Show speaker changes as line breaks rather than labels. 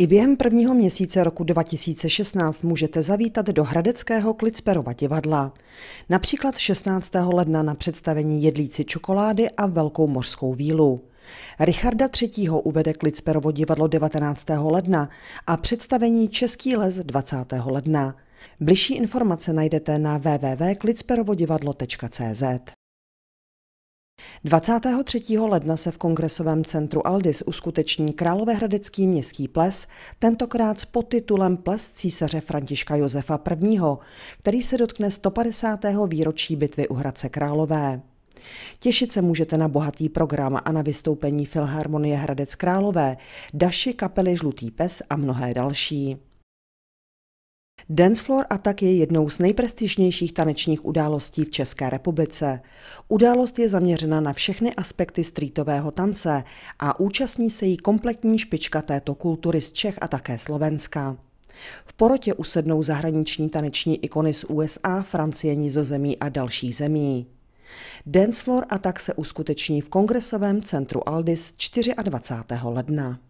I během prvního měsíce roku 2016 můžete zavítat do Hradeckého Klicperova divadla. Například 16. ledna na představení Jedlíci čokolády a Velkou mořskou vílu. Richarda III. uvede Klicperovo divadlo 19. ledna a představení Český les 20. ledna. Bližší informace najdete na www.klicperovodivadlo.cz. 23. ledna se v kongresovém centru Aldis uskuteční Královéhradecký městský ples, tentokrát s podtitulem Ples císaře Františka Josefa I., který se dotkne 150. výročí bitvy u Hradce Králové. Těšit se můžete na bohatý program a na vystoupení Filharmonie Hradec Králové, Daši, kapely Žlutý pes a mnohé další. Dancefloor Attack je jednou z nejprestižnějších tanečních událostí v České republice. Událost je zaměřena na všechny aspekty streetového tance a účastní se jí kompletní špička této kultury z Čech a také Slovenska. V porotě usednou zahraniční taneční ikony z USA, Francie, Nizozemí a dalších zemí. Dancefloor Attack se uskuteční v Kongresovém centru Aldis 24. ledna.